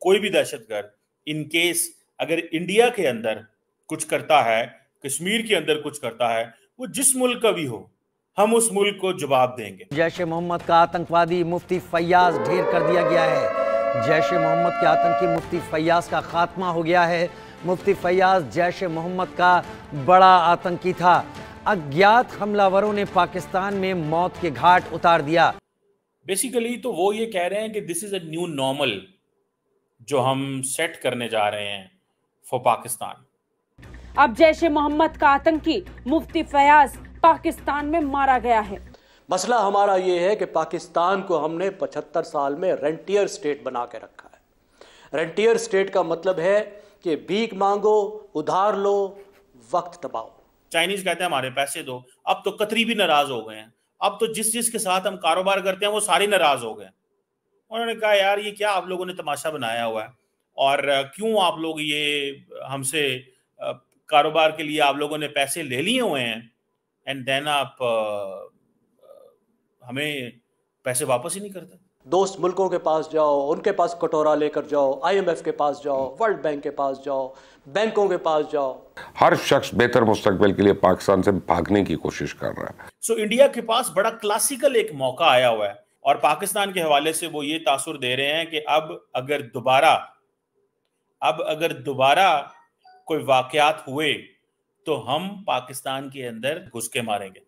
कोई भी दहशतगर्द इनकेस अगर इंडिया के अंदर कुछ करता है कश्मीर के अंदर कुछ करता है वो जिस मुल्क का भी हो हम उस मुल्क को जवाब देंगे जैश मोहम्मद का आतंकवादी मुफ्ती फैयाज ढेर कर दिया गया है जैश मोहम्मद के आतंकी मुफ्ती फैयाज का खात्मा हो गया है मुफ्ती फैयाज जैश मोहम्मद का बड़ा आतंकी था अज्ञात हमलावरों ने पाकिस्तान में मौत के घाट उतार दिया बेसिकली तो वो ये कह रहे हैं कि this is a new normal जो हम सेट करने जा रहे हैं फॉर पाकिस्तान अब जैश मोहम्मद का आतंकी मुफ्ती फयाज पाकिस्तान में मारा गया है मसला हमारा ये है कि पाकिस्तान को हमने 75 साल में रेंटियर स्टेट बना के रखा है रेंटियर स्टेट का मतलब है कि भीख मांगो उधार लो वक्त दबाओ चाइनीज कहते हैं हमारे पैसे दो अब तो कतरी भी नाराज हो गए हैं अब तो जिस जिस के साथ हम कारोबार करते हैं वो सारे नाराज हो गए हैं उन्होंने कहा यार ये क्या आप लोगों ने तमाशा बनाया हुआ है और क्यों आप लोग ये हमसे कारोबार के लिए आप लोगों ने पैसे ले लिए हुए हैं एंड देन आप हमें पैसे वापस ही नहीं करते दोस्त मुल्कों के पास जाओ उनके पास कटोरा लेकर जाओ आईएमएफ के पास जाओ वर्ल्ड बैंक के पास जाओ बैंकों के पास जाओ हर शख्स बेहतर मुस्तकबिल के लिए पाकिस्तान से भागने की कोशिश कर रहा है सो so, इंडिया के पास बड़ा क्लासिकल एक मौका आया हुआ है और पाकिस्तान के हवाले से वो ये तासुर दे रहे हैं कि अब अगर दोबारा अब अगर दोबारा कोई वाकयात हुए तो हम पाकिस्तान के अंदर घुस के मारेंगे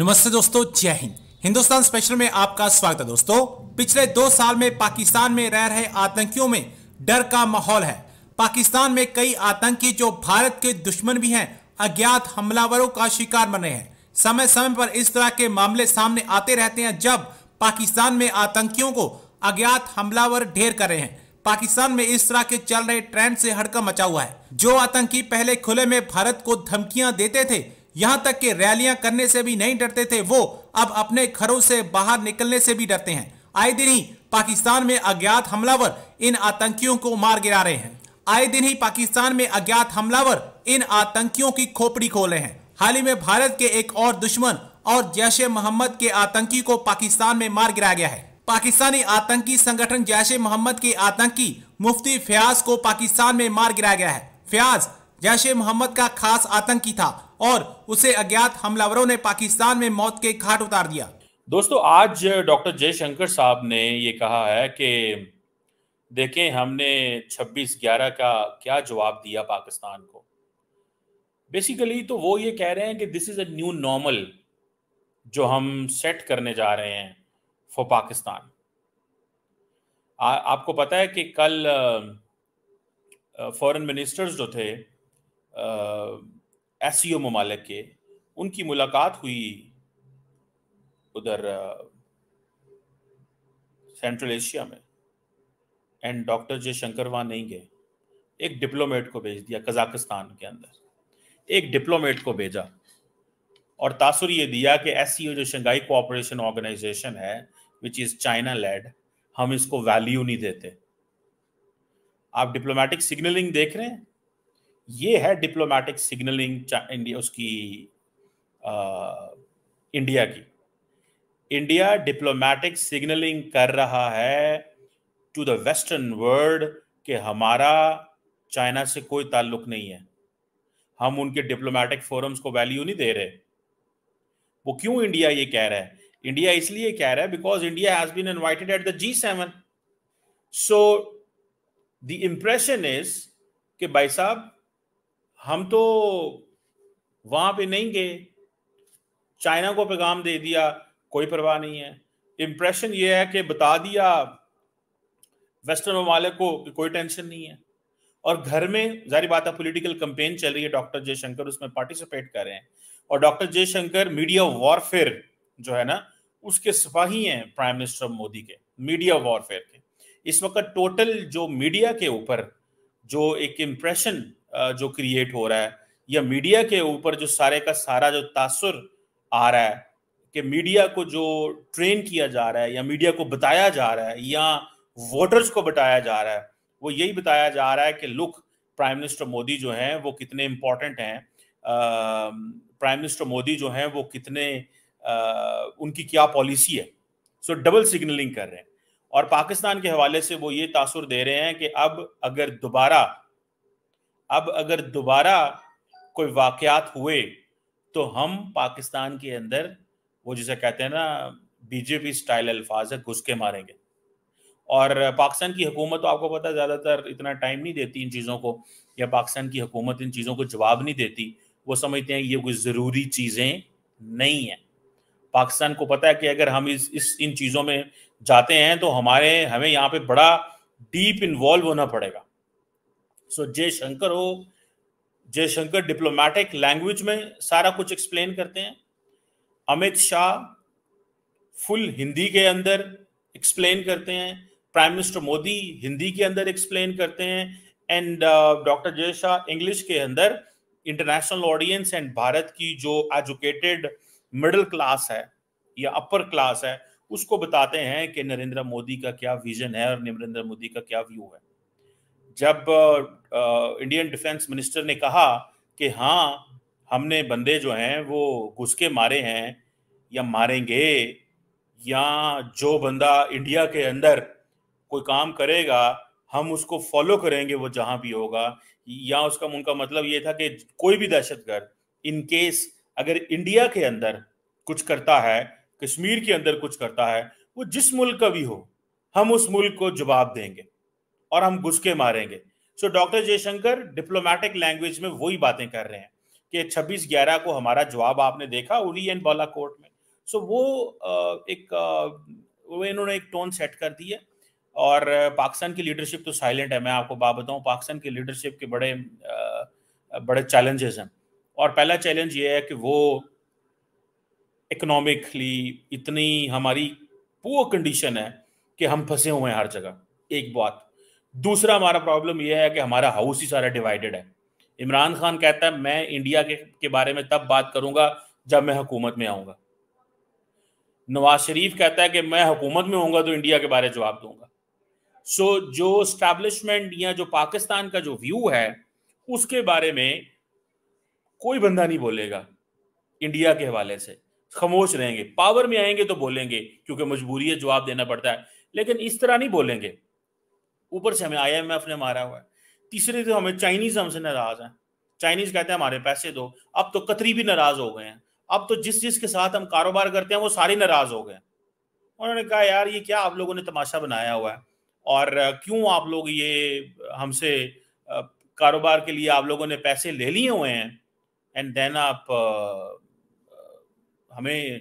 नमस्ते दोस्तों जय हिंद हिंदुस्तान स्पेशल में आपका स्वागत है दोस्तों पिछले दो साल में पाकिस्तान में रह रहे आतंकियों में डर का माहौल है पाकिस्तान में कई आतंकी जो भारत के दुश्मन भी हैं अज्ञात हमलावरों का शिकार बने हैं समय समय पर इस तरह के मामले सामने आते रहते हैं जब पाकिस्तान में आतंकियों को अज्ञात हमलावर ढेर कर रहे हैं पाकिस्तान में इस तरह के चल रहे ट्रेंड से हड़का मचा हुआ है जो आतंकी पहले खुले में भारत को धमकियां देते थे यहां तक कि रैलियां करने से भी नहीं डरते थे वो अब अपने घरों से बाहर निकलने से भी डरते हैं आए दिन ही पाकिस्तान में अज्ञात हमलावर इन आतंकियों को मार गिरा रहे हैं आए दिन ही पाकिस्तान में अज्ञात हमलावर इन आतंकियों की खोपड़ी रहे हैं हाल ही में भारत के एक और दुश्मन और जैश मोहम्मद के आतंकी को पाकिस्तान में मार गिराया गया है पाकिस्तानी आतंकी संगठन जैश मोहम्मद के आतंकी मुफ्ती फयाज को पाकिस्तान में मार गिराया गया है फयाज जैश मोहम्मद का खास आतंकी था और उसे अज्ञात हमलावरों ने पाकिस्तान में मौत के घाट उतार दिया दोस्तों आज डॉक्टर जयशंकर साहब ने ये कहा है कि देखें हमने 26 ग्यारह का क्या जवाब दिया पाकिस्तान को बेसिकली तो वो ये कह रहे हैं कि this is a new normal जो हम सेट करने जा रहे हैं फॉर पाकिस्तान आ, आपको पता है कि कल फॉरेन मिनिस्टर्स जो थे एस सी ओ ममालिक के उनकी मुलाकात हुई उधर सेंट्रल एशिया में एंड डॉक्टर जयशंकर वहाँ नहीं गए एक डिप्लोमेट को भेज दिया कजाकिस्तान के अंदर एक डिप्लोमेट को भेजा और तासुर ये दिया कि ऐसी जो शंघाई कोऑपरेशन ऑर्गेनाइजेशन है विच इज़ चाइना लेड हम इसको वैल्यू नहीं देते आप डिप्लोमेटिक सिग्नलिंग देख रहे हैं ये है डिप्लोमेटिक सिग्नलिंग इंडिया उसकी आ, इंडिया की इंडिया डिप्लोमेटिक सिग्नलिंग कर रहा है टू द वेस्टर्न वर्ल्ड कि हमारा चाइना से कोई ताल्लुक नहीं है हम उनके डिप्लोमेटिक फोरम्स को वैल्यू नहीं दे रहे वो क्यों इंडिया ये कह रहा है इंडिया इसलिए कह रहा है because India has been invited at the G seven so the impression is कि भाई साहब हम तो वहां पे नहीं गए चाइना को पैगाम दे दिया कोई परवाह नहीं है इम्प्रेशन ये है कि बता दिया वेस्टर्न ममालिक को कोई टेंशन नहीं है और घर में जारी बात है पॉलिटिकल कंपेन चल रही है डॉक्टर जयशंकर उसमें पार्टिसिपेट कर रहे हैं और डॉक्टर जयशंकर मीडिया वॉरफेयर जो है ना उसके सिपाही हैं प्राइम मिनिस्टर मोदी के मीडिया वॉरफेयर के इस वक्त टोटल जो मीडिया के ऊपर जो एक इम्प्रेशन जो क्रिएट हो रहा है या मीडिया के ऊपर जो सारे का सारा जो तासुर आ रहा है कि मीडिया को जो ट्रेन किया जा रहा है या मीडिया को बताया जा रहा है या वोटर्स को बताया जा रहा है वो यही बताया जा रहा है कि लुक प्राइम मिनिस्टर मोदी जो हैं वो कितने इम्पोर्टेंट हैं प्राइम मिनिस्टर मोदी जो हैं वो कितने uh, उनकी क्या पॉलिसी है सो डबल सिग्नलिंग कर रहे हैं और पाकिस्तान के हवाले से वो ये तासुर दे रहे हैं कि अब अगर दोबारा अब अगर दोबारा कोई वाकयात हुए तो हम पाकिस्तान के अंदर वो जिसे कहते हैं ना बीजेपी स्टाइल अल्फाज है घुस के मारेंगे और पाकिस्तान की हुकूमत तो आपको पता है ज़्यादातर इतना टाइम नहीं देती इन चीज़ों को या पाकिस्तान की हुकूमत इन चीज़ों को जवाब नहीं देती वो समझते हैं ये कोई ज़रूरी चीज़ें नहीं हैं पाकिस्तान को पता है कि अगर हम इस, इस इन चीज़ों में जाते हैं तो हमारे हमें यहाँ पे बड़ा डीप इन्वॉल्व होना पड़ेगा सो so, जयशंकर हो जयशंकर डिप्लोमेटिक लैंग्वेज में सारा कुछ एक्सप्लेन करते हैं अमित शाह फुल हिंदी के अंदर एक्सप्लेन करते हैं प्राइम मिनिस्टर मोदी हिंदी के अंदर एक्सप्लेन करते हैं एंड डॉक्टर जय शाह इंग्लिश के अंदर इंटरनेशनल ऑडियंस एंड भारत की जो एजुकेटेड मिडिल क्लास है या अपर क्लास है उसको बताते हैं कि नरेंद्र मोदी का क्या विजन है और नरेंद्र मोदी का क्या व्यू है जब इंडियन डिफेंस मिनिस्टर ने कहा कि हाँ हमने बंदे जो हैं वो घुस के मारे हैं या मारेंगे या जो बंदा इंडिया के अंदर कोई काम करेगा हम उसको फॉलो करेंगे वो जहां भी होगा या उसका उनका मतलब ये था कि कोई भी दहशतगर्द इन केस अगर इंडिया के अंदर कुछ करता है कश्मीर के अंदर कुछ करता है वो जिस मुल्क का भी हो हम उस मुल्क को जवाब देंगे और हम घुसके मारेंगे so doctor Jaishankar diplomatic language में वही बातें कर रहे हैं कि छब्बीस ग्यारह को हमारा जवाब आपने देखा उली एंड बाला कोर्ट में सो so, वो एक वो इन्होंने एक टोन सेट कर दी है और पाकिस्तान की लीडरशिप तो साइलेंट है मैं आपको बात बताऊँ पाकिस्तान की लीडरशिप के बड़े बड़े चैलेंजेस हैं और पहला चैलेंज ये है कि वो इकोनॉमिकली इतनी हमारी पुअर कंडीशन है कि हम फंसे हुए हैं हर जगह एक बात दूसरा हमारा प्रॉब्लम यह है कि हमारा हाउस ही सारा डिवाइडेड है इमरान खान कहता है मैं इंडिया के, के बारे में तब बात करूंगा जब मैं हुकूमत में आऊंगा नवाज शरीफ कहता है कि मैं हुकूमत में होऊंगा तो इंडिया के बारे जवाब दूंगा सो so, जो स्टैब्लिशमेंट या जो पाकिस्तान का जो व्यू है उसके बारे में कोई बंदा नहीं बोलेगा इंडिया के हवाले से खामोश रहेंगे पावर में आएंगे तो बोलेंगे क्योंकि मजबूरी है जवाब देना पड़ता है लेकिन इस तरह नहीं बोलेंगे ऊपर से हमें आईएमएफ ने मारा हुआ है तीसरे तो हमें चाइनीज हमसे नाराज हैं चाइनीज कहते हैं हमारे पैसे दो अब तो कतरी भी नाराज हो गए हैं अब तो जिस जिस के साथ हम कारोबार करते हैं वो सारे नाराज हो गए उन्होंने कहा यार ये क्या आप लोगों ने तमाशा बनाया हुआ है और क्यों आप लोग ये हमसे कारोबार के लिए आप लोगों ने पैसे ले लिए हुए हैं एंड देन आप हमें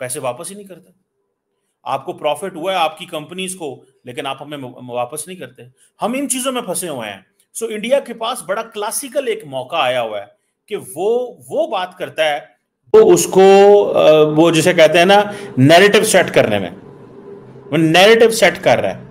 पैसे वापस ही नहीं करते आपको प्रॉफिट हुआ है आपकी कंपनीज को लेकिन आप हमें वापस नहीं करते हम इन चीजों में फंसे हुए हैं सो इंडिया के पास बड़ा क्लासिकल एक मौका आया हुआ है कि वो वो बात करता है वो उसको वो जिसे कहते हैं ना नैरेटिव सेट करने में वो नैरेटिव सेट कर रहा है